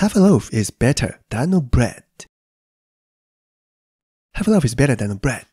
Half a loaf is better than no bread. Half a loaf is better than no bread.